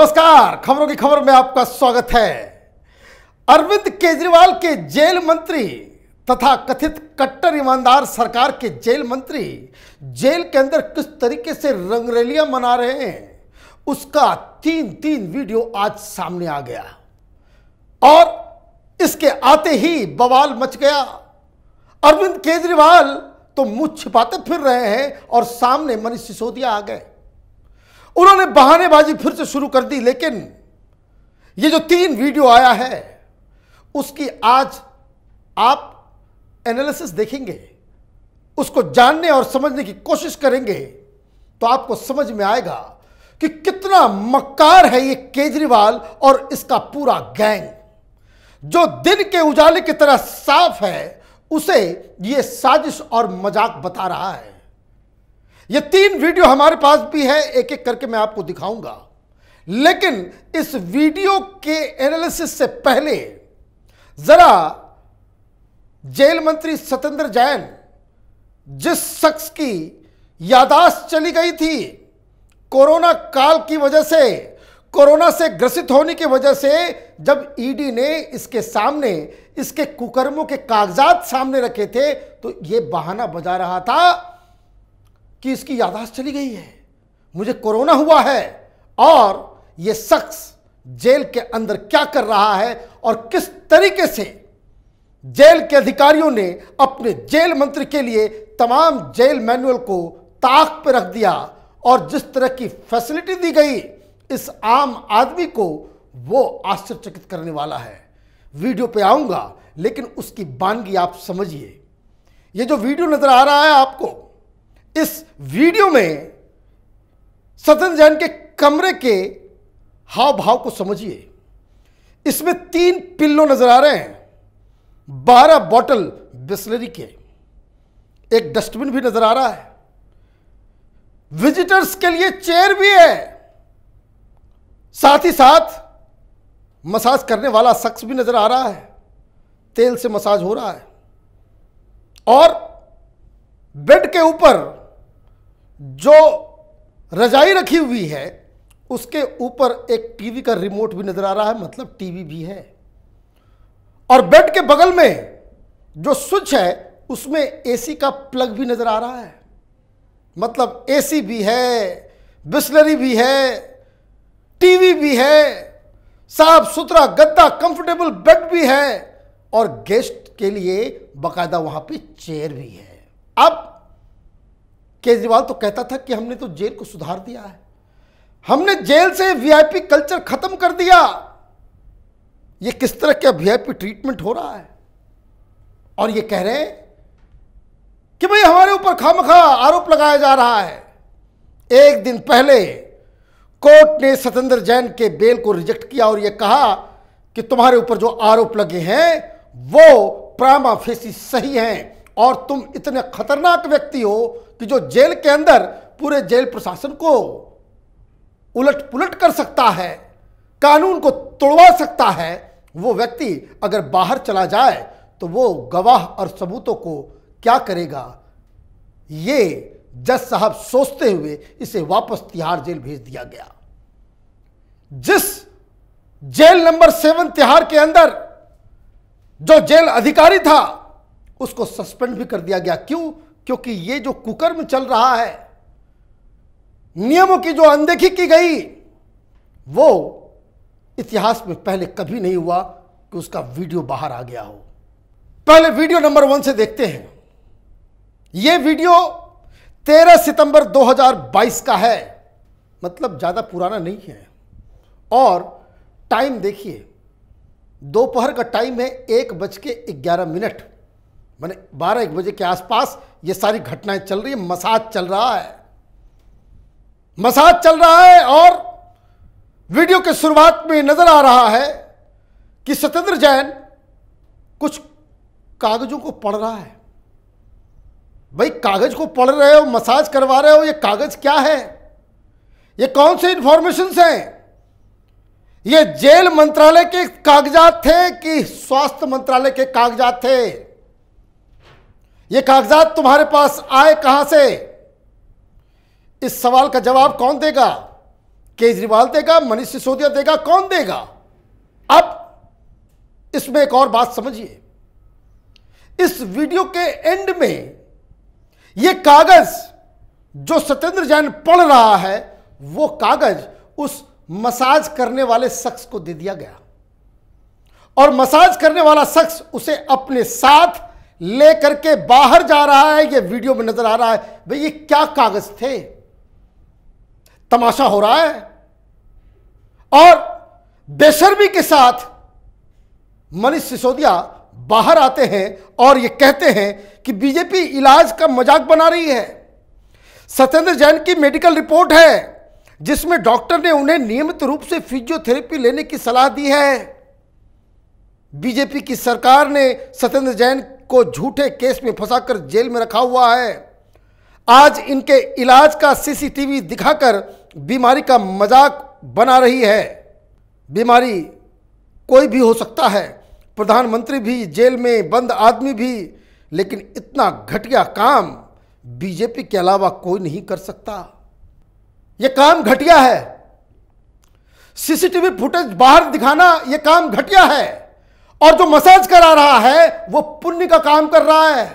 नमस्कार खबरों की खबर में आपका स्वागत है अरविंद केजरीवाल के जेल मंत्री तथा कथित कट्टर ईमानदार सरकार के जेल मंत्री जेल के अंदर किस तरीके से रंगरेलियां मना रहे हैं उसका तीन तीन वीडियो आज सामने आ गया और इसके आते ही बवाल मच गया अरविंद केजरीवाल तो मुंह छिपाते फिर रहे हैं और सामने मनीष सिसोदिया आ गए उन्होंने बहानेबाजी फिर से शुरू कर दी लेकिन ये जो तीन वीडियो आया है उसकी आज आप एनालिसिस देखेंगे उसको जानने और समझने की कोशिश करेंगे तो आपको समझ में आएगा कि कितना मक्कार है ये केजरीवाल और इसका पूरा गैंग जो दिन के उजाले की तरह साफ है उसे ये साजिश और मजाक बता रहा है ये तीन वीडियो हमारे पास भी है एक एक करके मैं आपको दिखाऊंगा लेकिन इस वीडियो के एनालिसिस से पहले जरा जेल मंत्री सतेंद्र जैन जिस शख्स की यादाश्त चली गई थी कोरोना काल की वजह से कोरोना से ग्रसित होने की वजह से जब ईडी e ने इसके सामने इसके कुकर्मों के कागजात सामने रखे थे तो यह बहाना बजा रहा था कि इसकी यादाश्त चली गई है मुझे कोरोना हुआ है और ये शख्स जेल के अंदर क्या कर रहा है और किस तरीके से जेल के अधिकारियों ने अपने जेल मंत्री के लिए तमाम जेल मैनुअल को ताक पर रख दिया और जिस तरह की फैसिलिटी दी गई इस आम आदमी को वो आश्चर्यचकित करने वाला है वीडियो पे आऊँगा लेकिन उसकी बानगी आप समझिए ये जो वीडियो नज़र आ रहा है आपको इस वीडियो में सतन जैन के कमरे के हाव भाव को समझिए इसमें तीन पिल्लो नजर आ रहे हैं बारह बॉटल बिस्लरी के एक डस्टबिन भी नजर आ रहा है विजिटर्स के लिए चेयर भी है साथ ही साथ मसाज करने वाला शख्स भी नजर आ रहा है तेल से मसाज हो रहा है और बेड के ऊपर जो रजाई रखी हुई है उसके ऊपर एक टीवी का रिमोट भी नजर आ रहा है मतलब टीवी भी है और बेड के बगल में जो स्विच है उसमें एसी का प्लग भी नजर आ रहा है मतलब एसी भी है बिस्लरी भी है टीवी भी है साफ सुथरा गद्दा कंफर्टेबल बेड भी है और गेस्ट के लिए बकायदा वहां पे चेयर भी है अब केजरीवाल तो कहता था कि हमने तो जेल को सुधार दिया है हमने जेल से वीआईपी कल्चर खत्म कर दिया ये किस तरह का वीआईपी ट्रीटमेंट हो रहा है और ये कह रहे हैं कि भाई हमारे ऊपर खामखा आरोप लगाया जा रहा है एक दिन पहले कोर्ट ने सतेंद्र जैन के बेल को रिजेक्ट किया और यह कहा कि तुम्हारे ऊपर जो आरोप लगे हैं वो प्रामा फेसी सही हैं और तुम इतने खतरनाक व्यक्ति हो कि जो जेल के अंदर पूरे जेल प्रशासन को उलट पुलट कर सकता है कानून को तोड़वा सकता है वो व्यक्ति अगर बाहर चला जाए तो वो गवाह और सबूतों को क्या करेगा ये जज साहब सोचते हुए इसे वापस तिहाड़ जेल भेज दिया गया जिस जेल नंबर सेवन तिहाड़ के अंदर जो जेल अधिकारी था उसको सस्पेंड भी कर दिया गया क्यों क्योंकि ये जो कुकर्म चल रहा है नियमों की जो अनदेखी की गई वो इतिहास में पहले कभी नहीं हुआ कि उसका वीडियो बाहर आ गया हो पहले वीडियो नंबर वन से देखते हैं यह वीडियो 13 सितंबर 2022 का है मतलब ज़्यादा पुराना नहीं है और टाइम देखिए दोपहर का टाइम है एक बज के ग्यारह मिनट मैंने बारह एक बजे के आसपास ये सारी घटनाएं चल रही है मसाज चल रहा है मसाज चल रहा है और वीडियो के शुरुआत में नजर आ रहा है कि सत्येंद्र जैन कुछ कागजों को पढ़ रहा है भाई कागज को पढ़ रहे हो मसाज करवा रहे हो ये कागज क्या है ये कौन से इंफॉर्मेशन हैं ये जेल मंत्रालय के कागजात थे कि स्वास्थ्य मंत्रालय के कागजात थे ये कागजात तुम्हारे पास आए कहां से इस सवाल का जवाब कौन देगा केजरीवाल देगा मनीष सिसोदिया देगा कौन देगा अब इसमें एक और बात समझिए इस वीडियो के एंड में यह कागज जो सत्येंद्र जैन पढ़ रहा है वो कागज उस मसाज करने वाले शख्स को दे दिया गया और मसाज करने वाला शख्स उसे अपने साथ लेकर के बाहर जा रहा है ये वीडियो में नजर आ रहा है भाई ये क्या कागज थे तमाशा हो रहा है और बेशर्मी के साथ मनीष सिसोदिया बाहर आते हैं और ये कहते हैं कि बीजेपी इलाज का मजाक बना रही है सत्येंद्र जैन की मेडिकल रिपोर्ट है जिसमें डॉक्टर ने उन्हें नियमित रूप से फिजियोथेरेपी लेने की सलाह दी है बीजेपी की सरकार ने सत्येंद्र जैन को झूठे केस में फंसाकर जेल में रखा हुआ है आज इनके इलाज का सीसीटीवी दिखाकर बीमारी का मजाक बना रही है बीमारी कोई भी हो सकता है प्रधानमंत्री भी जेल में बंद आदमी भी लेकिन इतना घटिया काम बीजेपी के अलावा कोई नहीं कर सकता यह काम घटिया है सीसीटीवी फुटेज बाहर दिखाना यह काम घटिया है और जो मसाज करा रहा है वो पुण्य का काम कर रहा है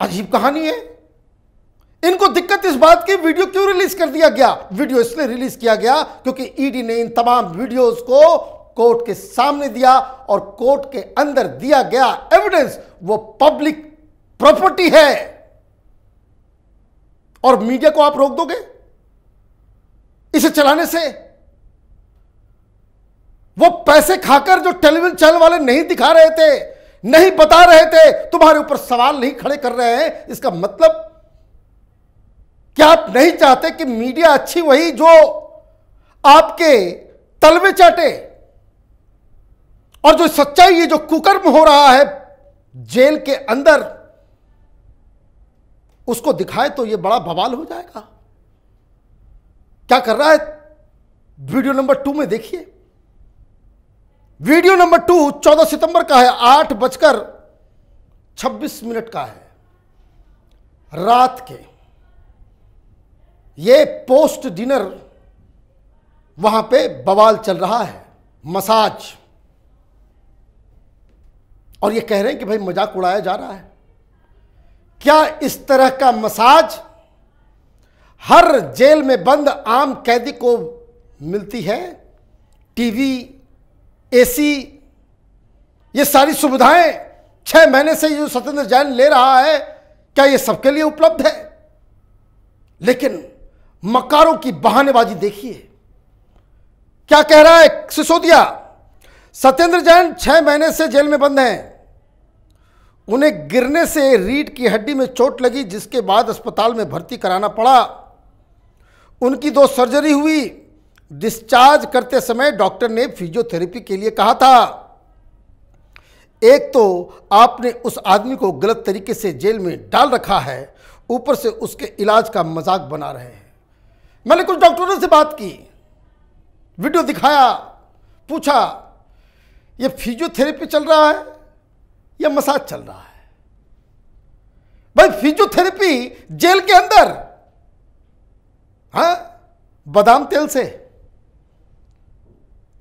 अजीब कहानी है इनको दिक्कत इस बात की वीडियो क्यों रिलीज कर दिया गया वीडियो इसलिए रिलीज किया गया क्योंकि ईडी ने इन तमाम वीडियोस को कोर्ट के सामने दिया और कोर्ट के अंदर दिया गया एविडेंस वो पब्लिक प्रॉपर्टी है और मीडिया को आप रोक दोगे इसे चलाने से वो पैसे खाकर जो टेलीविजन चैनल वाले नहीं दिखा रहे थे नहीं बता रहे थे तुम्हारे ऊपर सवाल नहीं खड़े कर रहे हैं इसका मतलब क्या आप नहीं चाहते कि मीडिया अच्छी वही जो आपके तलवे चाटे और जो सच्चाई ये जो कुकर्म हो रहा है जेल के अंदर उसको दिखाए तो ये बड़ा बवाल हो जाएगा क्या कर रहा है वीडियो नंबर टू में देखिए वीडियो नंबर टू 14 सितंबर का है आठ बजकर छब्बीस मिनट का है रात के ये पोस्ट डिनर वहां पे बवाल चल रहा है मसाज और ये कह रहे हैं कि भाई मजाक उड़ाया जा रहा है क्या इस तरह का मसाज हर जेल में बंद आम कैदी को मिलती है टीवी एसी ये सारी सुविधाएं छह महीने से जो सत्येंद्र जैन ले रहा है क्या ये सबके लिए उपलब्ध है लेकिन मकारों की बहानेबाजी देखिए क्या कह रहा है सिसोदिया सत्येंद्र जैन छह महीने से जेल में बंद हैं उन्हें गिरने से रीढ़ की हड्डी में चोट लगी जिसके बाद अस्पताल में भर्ती कराना पड़ा उनकी दो सर्जरी हुई डिस्चार्ज करते समय डॉक्टर ने फिजियोथेरेपी के लिए कहा था एक तो आपने उस आदमी को गलत तरीके से जेल में डाल रखा है ऊपर से उसके इलाज का मजाक बना रहे हैं मैंने कुछ डॉक्टरों से बात की वीडियो दिखाया पूछा ये फिजियोथेरेपी चल रहा है या मसाज चल रहा है भाई फिजियोथेरेपी जेल के अंदर हाँ बादाम तेल से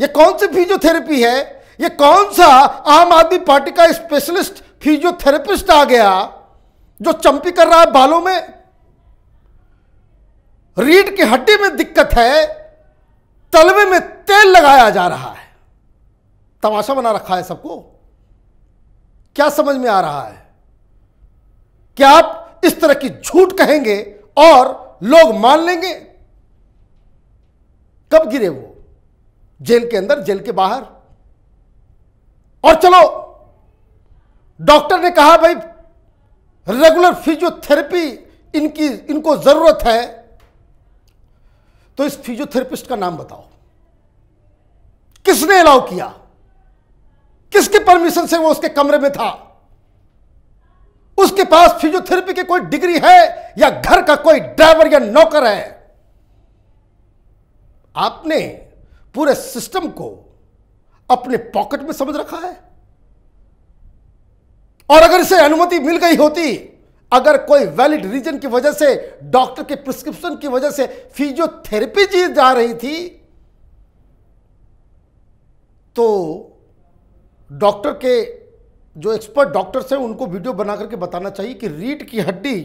ये कौन सी फिजियोथेरेपी है ये कौन सा आम आदमी पार्टी का स्पेशलिस्ट फिजियोथेरेपिस्ट आ गया जो चंपी कर रहा है बालों में रीढ़ की हड्डी में दिक्कत है तलवे में तेल लगाया जा रहा है तमाशा बना रखा है सबको क्या समझ में आ रहा है क्या आप इस तरह की झूठ कहेंगे और लोग मान लेंगे कब गिरे वो जेल के अंदर जेल के बाहर और चलो डॉक्टर ने कहा भाई रेगुलर फिजियोथेरेपी इनकी इनको जरूरत है तो इस फिजियोथेरेपिस्ट का नाम बताओ किसने अलाउ किया किसके परमिशन से वो उसके कमरे में था उसके पास फिजियोथेरेपी की कोई डिग्री है या घर का कोई ड्राइवर या नौकर है आपने पूरे सिस्टम को अपने पॉकेट में समझ रखा है और अगर इसे अनुमति मिल गई होती अगर कोई वैलिड रीजन की वजह से डॉक्टर के प्रिस्क्रिप्शन की वजह से फिजियोथेरेपी जी जा रही थी तो डॉक्टर के जो एक्सपर्ट डॉक्टर्स हैं उनको वीडियो बना करके बताना चाहिए कि रीढ़ की हड्डी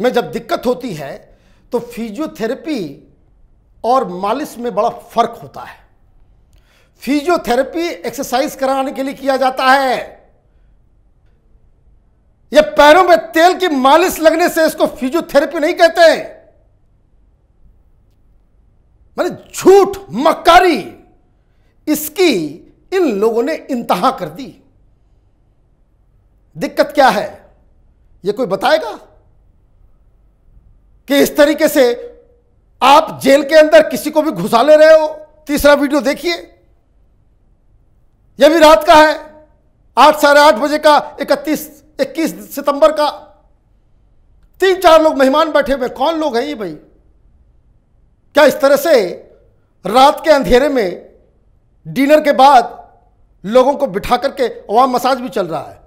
में जब दिक्कत होती है तो फिजियोथेरेपी और मालिश में बड़ा फर्क होता है फिजियोथेरेपी एक्सरसाइज कराने के लिए किया जाता है यह पैरों में तेल की मालिश लगने से इसको फिजियोथेरेपी नहीं कहते मैंने झूठ मक्कारी इसकी इन लोगों ने इंतहा कर दी दिक्कत क्या है यह कोई बताएगा कि इस तरीके से आप जेल के अंदर किसी को भी घुसा ले रहे हो तीसरा वीडियो देखिए यह भी रात का है आठ साढ़े आठ बजे का इकतीस इक्कीस सितंबर का तीन चार लोग मेहमान बैठे हुए कौन लोग हैं ये भाई क्या इस तरह से रात के अंधेरे में डिनर के बाद लोगों को बिठा करके वहां मसाज भी चल रहा है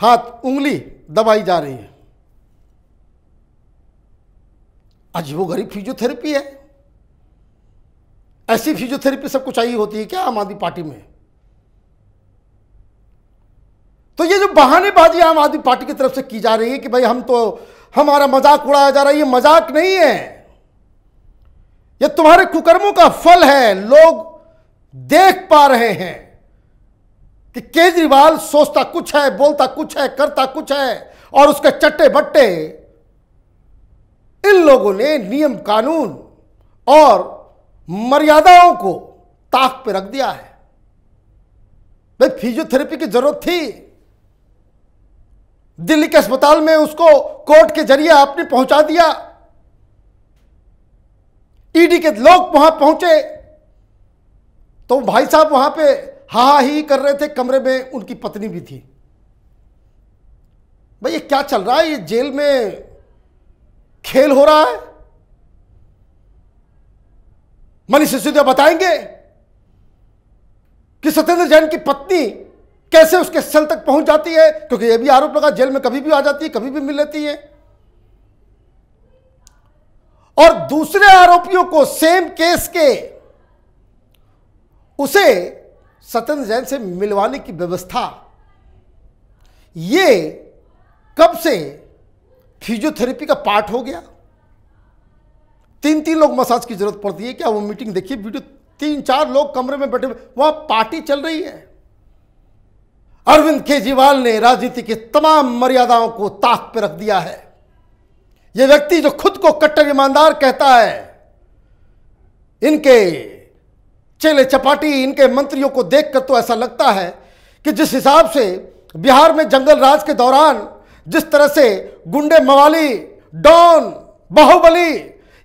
हाथ उंगली दबाई जा रही है गरीब फिजियोथेरेपी है ऐसी फिजियोथेरेपी सब कुछ आई होती है क्या आम आदमी पार्टी में तो ये जो बहानेबाजी आम आदमी पार्टी की तरफ से की जा रही है कि भाई हम तो हमारा मजाक उड़ाया जा रहा है ये मजाक नहीं है ये तुम्हारे कुकर्मों का फल है लोग देख पा रहे हैं कि केजरीवाल सोचता कुछ है बोलता कुछ है करता कुछ है और उसके चट्टे बट्टे इन लोगों ने नियम कानून और मर्यादाओं को ताक पे रख दिया है भाई फिजियोथेरेपी की जरूरत थी दिल्ली के अस्पताल में उसको कोर्ट के जरिए आपने पहुंचा दिया ईडी e के लोग वहां पहुंचे तो भाई साहब वहां पे हा ही कर रहे थे कमरे में उनकी पत्नी भी थी भाई ये क्या चल रहा है ये जेल में खेल हो रहा है मनीष सिसोदिया बताएंगे कि सत्येंद्र जैन की पत्नी कैसे उसके स्थल तक पहुंच जाती है क्योंकि यह भी आरोप लगा जेल में कभी भी आ जाती है कभी भी मिल लेती है और दूसरे आरोपियों को सेम केस के उसे सत्येंद्र जैन से मिलवाने की व्यवस्था ये कब से फिजियोथेरेपी का पार्ट हो गया तीन तीन लोग मसाज की जरूरत पड़ती है क्या वो मीटिंग देखिए वीडियो तीन चार लोग कमरे में बैठे वहां पार्टी चल रही है अरविंद केजरीवाल ने राजनीति की तमाम मर्यादाओं को ताक पर रख दिया है यह व्यक्ति जो खुद को कट्टर ईमानदार कहता है इनके चेले चपाटी इनके मंत्रियों को देखकर तो ऐसा लगता है कि जिस हिसाब से बिहार में जंगल राज के दौरान जिस तरह से गुंडे मवाली डॉन बाहुबली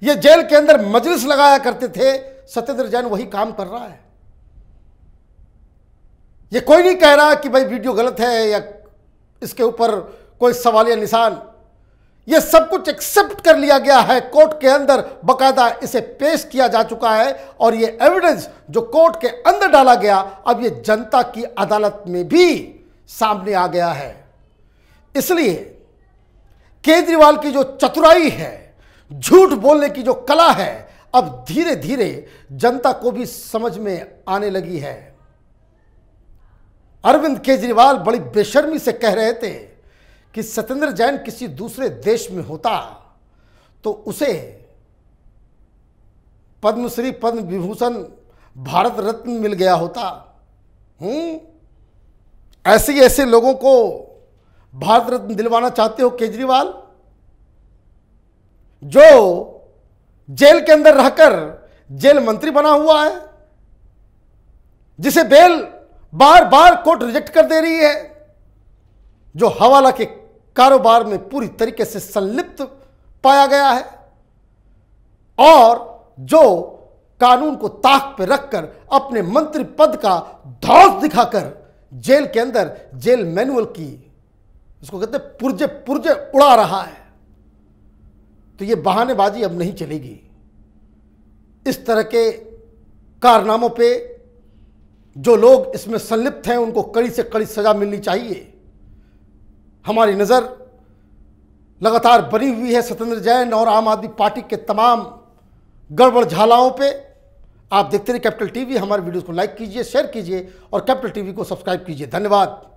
ये जेल के अंदर मजलिस लगाया करते थे सत्येंद्र जैन वही काम कर रहा है ये कोई नहीं कह रहा कि भाई वीडियो गलत है या इसके ऊपर कोई सवाल या निशान ये सब कुछ एक्सेप्ट कर लिया गया है कोर्ट के अंदर बकायदा इसे पेश किया जा चुका है और ये एविडेंस जो कोर्ट के अंदर डाला गया अब ये जनता की अदालत में भी सामने आ गया है इसलिए केजरीवाल की जो चतुराई है झूठ बोलने की जो कला है अब धीरे धीरे जनता को भी समझ में आने लगी है अरविंद केजरीवाल बड़ी बेशर्मी से कह रहे थे कि सत्येंद्र जैन किसी दूसरे देश में होता तो उसे पद्मश्री पद्म विभूषण भारत रत्न मिल गया होता हूं हम्म? ऐसे ऐसे लोगों को भारत रत्न दिलवाना चाहते हो केजरीवाल जो जेल के अंदर रहकर जेल मंत्री बना हुआ है जिसे बेल बार बार कोर्ट रिजेक्ट कर दे रही है जो हवाला के कारोबार में पूरी तरीके से संलिप्त पाया गया है और जो कानून को ताक पर रखकर अपने मंत्री पद का धौस दिखाकर जेल के अंदर जेल मैनुअल की उसको कहते पुरजे पुरजे उड़ा रहा है तो ये बहानेबाजी अब नहीं चलेगी इस तरह के कारनामों पे जो लोग इसमें संलिप्त हैं उनको कड़ी से कड़ी सज़ा मिलनी चाहिए हमारी नज़र लगातार बनी हुई है सत्येंद्र जैन और आम आदमी पार्टी के तमाम गड़बड़ झालाओं पे आप देखते रहिए कैपिटल टीवी हमारे वीडियोस को लाइक कीजिए शेयर कीजिए और कैपिटल टीवी को सब्सक्राइब कीजिए धन्यवाद